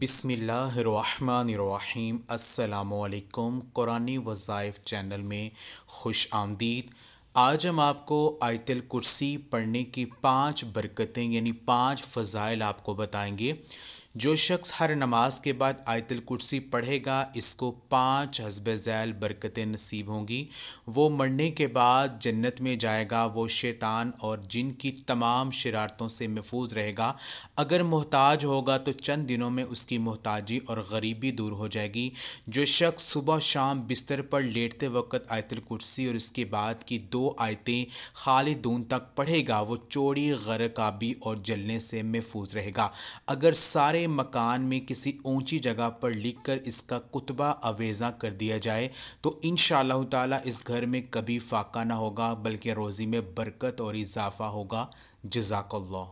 बिसमीम् अल्लाम कुरानी वज़ाइफ चैनल में खुश आमदीद आज हम आपको आयतल कुर्सी पढ़ने की पांच बरकतें यानी पांच फ़ज़ाइल आपको बताएंगे जो शख्स हर नमाज के बाद आयतल कुर्सी पढ़ेगा इसको पाँच हसब जैल बरकतें नसीब होंगी वो मरने के बाद जन्नत में जाएगा वो शैतान और जिन की तमाम शरारतों से महफूज रहेगा अगर मोहताज होगा तो चंद दिनों में उसकी मोहताजी और गरीबी दूर हो जाएगी जो शख्स सुबह शाम बिस्तर पर लेटते वक्त आयतल कुर्सी और इसके बाद की दो आयतें खाली दून तक पढ़ेगा वो चोरी गरकाबी और जलने से महफूज रहेगा अगर सारे मकान में किसी ऊंची जगह पर लिखकर इसका कुतबा अवेज़ा कर दिया जाए तो इन ताला इस घर में कभी फाका ना होगा बल्कि रोज़ी में बरकत और इजाफ़ा होगा जजाकल्ला